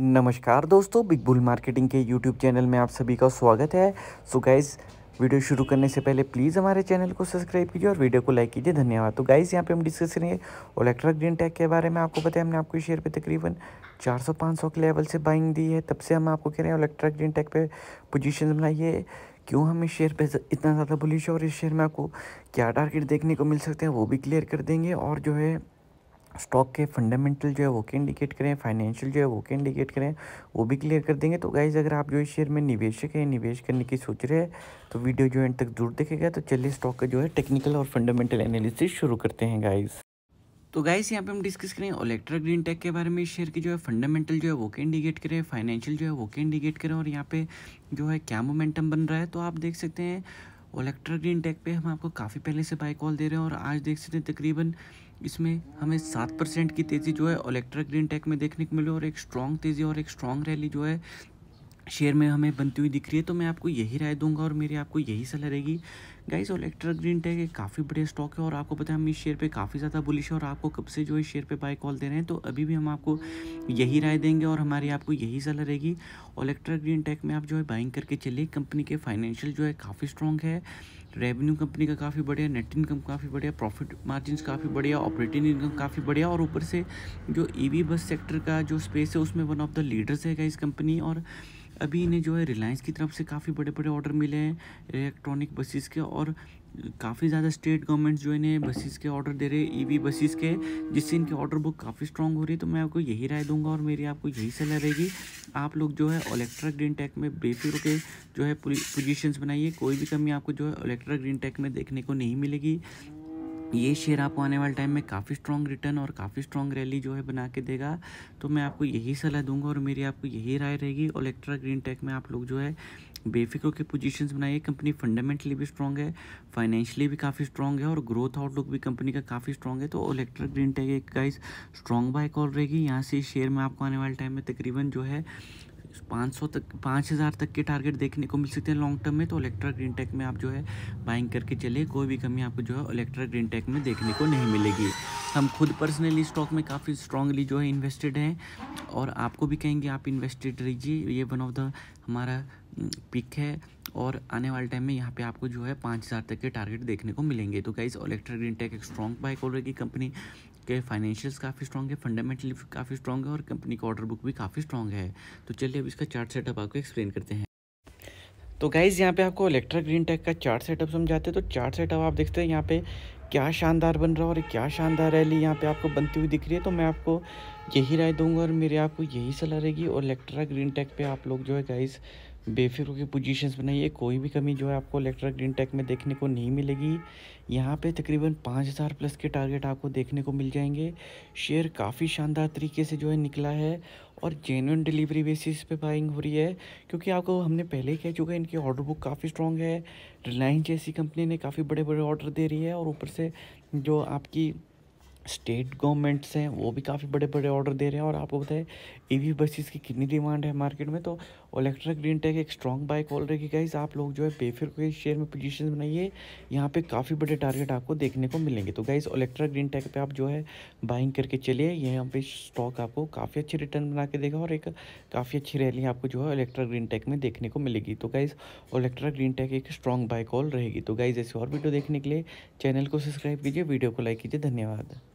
नमस्कार दोस्तों big bull marketing के यूट्यूब चैनल में आप सभी का स्वागत है सो so गाइज़ वीडियो शुरू करने से पहले प्लीज़ हमारे चैनल को सब्सक्राइब कीजिए और वीडियो को लाइक कीजिए धन्यवाद तो गाइज़ यहाँ पे हम डिस्कस करेंगे ओलेक्ट्रा ग्रीन टैक के बारे में आपको बताया हमने आपको शेयर पे तकरीबन 400-500 के लेवल से बाइंग दी है तब से हम आपको कह रहे हैं ओलेक्ट्रा ग्रीन टैक पर पोजिशन बनाइए क्यों हम इस शेयर पर इतना ज़्यादा बुलिश और इस शेयर में आपको क्या टारगेट देखने को मिल सकते हैं वो भी क्लियर कर देंगे और जो है स्टॉक के फंडामेंटल जो है वो के इंडिकेट करें फाइनेंशियल जो है वो के इंडिकेट करें वो भी क्लियर कर देंगे तो गाइज़ अगर आप जो इस शेयर में निवेशक है निवेश करने की सोच रहे हैं तो वीडियो जो एंड तक जरूर देखेगा तो चलिए स्टॉक का जो है टेक्निकल और फंडामेंटल एनालिसिस शुरू करते हैं गाइज़ तो गाइस यहाँ पे हम डिस्कस करें ओलेक्ट्रा ग्रीन टेक के बारे में शेयर की जो है फंडामेंटल जो है वो के इंडिकेट करें फाइनेंशियल जो है वो के इंडिकेट करें और यहाँ पे जो है क्या मोमेंटम बन रहा है तो आप देख सकते हैं और इलेक्ट्रा ग्रीन टेक पे हम आपको काफ़ी पहले से बाई कॉल दे रहे हैं और आज देख सकते हैं तकरीबन इसमें हमें सात परसेंट की तेज़ी जो है इलेक्ट्रा ग्रीन टेक में देखने को मिली और एक स्ट्रॉन्ग तेज़ी और एक स्ट्रॉन्ग रैली जो है शेयर में हमें बनती हुई दिख रही है तो मैं आपको यही राय दूंगा और मेरी आपको यही सलाह रहेगी गाइस और इलेक्ट्रा ग्रीन टेक एक काफ़ी बड़े स्टॉक है और आपको पता है हम इस शेयर पे काफ़ी ज़्यादा बुलिश है और आपको कब से जो इस शेयर पे बाय कॉल दे रहे हैं तो अभी भी हम आपको यही राय देंगे और हमारी आपको यही सलाह रहेगी और इलेक्ट्रा ग्रीन टेक में आप जो है बाइंग करके चलिए कंपनी के फाइनेंशियल जो है काफ़ी स्ट्रॉन्ग है रेवेन्यू कंपनी का काफ़ी बढ़िया नेट इनकम काफ़ी बढ़िया प्रॉफिट मार्जिन काफ़ी बढ़िया ऑपरेटिंग इनकम काफ़ी बढ़िया और ऊपर से जो ई बस सेक्टर का जो स्पेस है उसमें वन ऑफ द लीडर्स है इस कंपनी और अभी इन्हें जो है रिलायंस की तरफ से काफ़ी बड़े बड़े ऑर्डर मिले हैं इलेक्ट्रॉनिक बसेस के और काफ़ी ज़्यादा स्टेट गवर्नमेंट्स जो इन्हें बसेस के ऑर्डर दे रहे हैं ई बसेस के जिससे इनके ऑर्डर बुक काफ़ी स्ट्रॉन्ग हो रही है तो मैं आपको यही राय दूंगा और मेरी आपको यही सलाह रहेगी आप लोग जो है इलेक्ट्रा ग्रीन टेक में बेफिक्र के जो है पोजीशंस बनाइए कोई भी कमी आपको जो है इलेक्ट्रा ग्रीन टेक में देखने को नहीं मिलेगी ये शेयर आपको आने वाले टाइम में काफ़ी स्ट्रॉन्ग रिटर्न और काफ़ी स्ट्रॉन्ग रैली जो है बना के देगा तो मैं आपको यही सलाह दूंगा और मेरी आपको यही राय रहेगी और इलेक्ट्रा ग्रीन टेक में आप लोग जो है बेफिक्र के पोजीशंस बनाइए कंपनी फंडामेंटली भी स्ट्रॉन्ग है फाइनेंशियली भी काफ़ी स्ट्रॉन्ग है और ग्रोथ आउटलुक भी कंपनी का काफ़ी स्ट्रॉन्ग है तो इलेक्ट्रा ग्रीन टेक एक गाइज स्ट्रॉन्ग बाय कॉल रहेगी यहाँ से शेयर में आपको आने वाले टाइम में तकरीबन जो है पाँच सौ तक पाँच हज़ार तक के टारगेट देखने को मिल सकते हैं लॉन्ग टर्म में तो इलेक्ट्रा ग्रीन टेक में आप जो है बाइंग करके चले कोई भी कमी आपको जो है इलेक्ट्रा ग्रीन टेक में देखने को नहीं मिलेगी हम खुद पर्सनली स्टॉक में काफ़ी स्ट्रांगली जो है इन्वेस्टेड हैं और आपको भी कहेंगे आप इन्वेस्टेड रहिए ये वन ऑफ द हमारा पिक हम्म, है और आने वाले टाइम में यहाँ पे आपको जो है पाँच हज़ार तक के टारगेट देखने को मिलेंगे तो गाइज इलेक्ट्रा ग्रीन टेक एक स्ट्रॉन्ग बाइक ऑलरेडी कंपनी के फाइनेंशियल्स काफ़ी स्ट्रॉग है फंडामेंटली काफ़ी स्ट्रॉग है और कंपनी का ऑर्डर बुक भी काफ़ी स्ट्रॉग है तो चलिए अब इसका चार्ट सेटअप आपको एक्सप्लेन करते हैं तो गाइज़ यहाँ पे आपको इलेक्ट्रा ग्रीन टेक का चार्ट सेटअप समझाते हैं तो चार्ट सेटअप आप देखते हैं यहाँ पे क्या शानदार बन रहा है और क्या शानदार रैली यहाँ पे आपको बनती हुई दिख रही है तो मैं आपको यही राय दूंगा और मेरे आपको यही सलाह रहेगी और इलेक्ट्रा ग्रीन टेक पे आप लोग जो है गाइज़ बेफिक्र की पोजीशंस बनाइए कोई भी कमी जो है आपको इलेक्ट्रा ग्रीन टेक में देखने को नहीं मिलेगी यहाँ पे तकरीबन पाँच हज़ार प्लस के टारगेट आपको देखने को मिल जाएंगे शेयर काफ़ी शानदार तरीके से जो है निकला है और जेन्यून डिलीवरी बेसिस पे बाइंग हो रही है क्योंकि आपको हमने पहले कह चुका है इनकी ऑर्डर बुक काफ़ी स्ट्रॉन्ग है रिलायंस जैसी कंपनी ने काफ़ी बड़े बड़े ऑर्डर दे रही है और ऊपर से जो आपकी स्टेट गवर्नमेंट्स हैं वो भी काफ़ी बड़े बड़े ऑर्डर दे रहे हैं और आपको बताए ईवी बसेस की कितनी डिमांड है मार्केट में तो इलेक्ट्रिक ग्रीन टेक एक स्ट्रॉन्ग बाइक ऑलरेडी गाइज आप लोग जो है बेफिर के शेयर में पोजीशन बनाइए यहाँ पे काफ़ी बड़े टारगेट आपको देखने को मिलेंगे तो गाइज इलेक्ट्रिक ग्रीन टेक पे आप जो है बाइंग करके चलिए यहाँ पे स्टॉक आपको काफ़ी अच्छे रिटर्न बना के देगा और एक काफ़ी अच्छी रैली आपको जो है इलेक्ट्रिक ग्रीन टेक में देखने को मिलेगी तो गाइज इलेक्ट्रिक ग्रीन टेक एक स्ट्रॉन्ग बाइक ऑल रहेगी तो गाइज ऐसी और वीडियो देखने के लिए चैनल को सब्सक्राइब कीजिए वीडियो को लाइक कीजिए धन्यवाद